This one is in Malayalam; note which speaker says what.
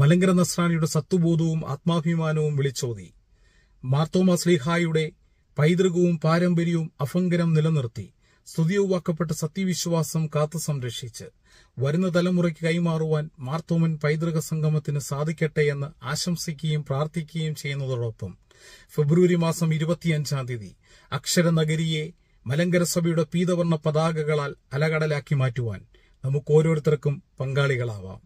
Speaker 1: മലങ്കര നസ്രാനിയുടെ സത്വബോധവും ആത്മാഭിമാനവും വിളിച്ചോതി മാർത്തോമ സ്ലീഹായുടെ പൈതൃകവും പാരമ്പര്യവും അഫങ്കരം നിലനിർത്തി സ്തുതിയുവാക്കപ്പെട്ട സത്യവിശ്വാസം കാത്തു സംരക്ഷിച്ച് വരുന്ന തലമുറയ്ക്ക് കൈമാറുവാൻ മാർത്തോമൻ പൈതൃക സംഗമത്തിന് സാധിക്കട്ടെ എന്ന് ആശംസിക്കുകയും പ്രാർത്ഥിക്കുകയും ചെയ്യുന്നതോടൊപ്പം ഫെബ്രുവരി മാസം ഇരുപത്തിയഞ്ചാം തീയതി അക്ഷരനഗരിയെ മലങ്കര സഭയുടെ പീതവർണ്ണ പതാകകളാൽ അലകടലാക്കി മാറ്റുവാൻ നമുക്ക് ഓരോരുത്തർക്കും പങ്കാളികളാവാം